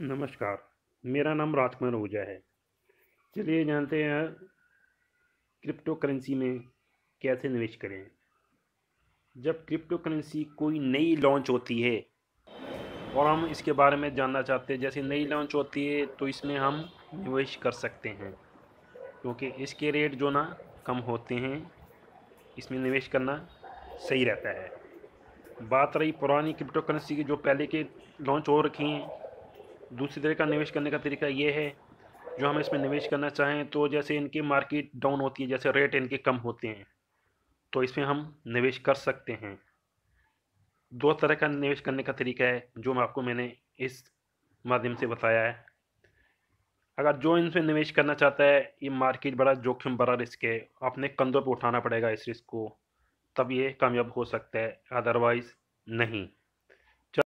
नमस्कार मेरा नाम राजकुमार ओझा है चलिए जानते हैं क्रिप्टो करेंसी में कैसे निवेश करें जब क्रिप्टो करेंसी कोई नई लॉन्च होती है और हम इसके बारे में जानना चाहते हैं जैसे नई लॉन्च होती है तो इसमें हम निवेश कर सकते हैं क्योंकि इसके रेट जो ना कम होते हैं इसमें निवेश करना सही रहता है बात रही पुरानी क्रिप्टो करेंसी की जो पहले के लॉन्च हो रखी हैं दूसरी तरह का निवेश करने का तरीका ये है जो हम इसमें निवेश करना चाहें तो जैसे इनकी मार्केट डाउन होती है जैसे रेट इनके कम होते हैं तो इसमें हम निवेश कर सकते हैं दो तरह का निवेश करने का तरीका है जो मैं आपको मैंने इस माध्यम से बताया है अगर जो इनमें निवेश करना चाहता है ये मार्केट बड़ा जोखिम बड़ा रिस्क है अपने कंधों पर उठाना पड़ेगा इस रिस्क को तब ये कामयाब हो सकता है अदरवाइज़ नहीं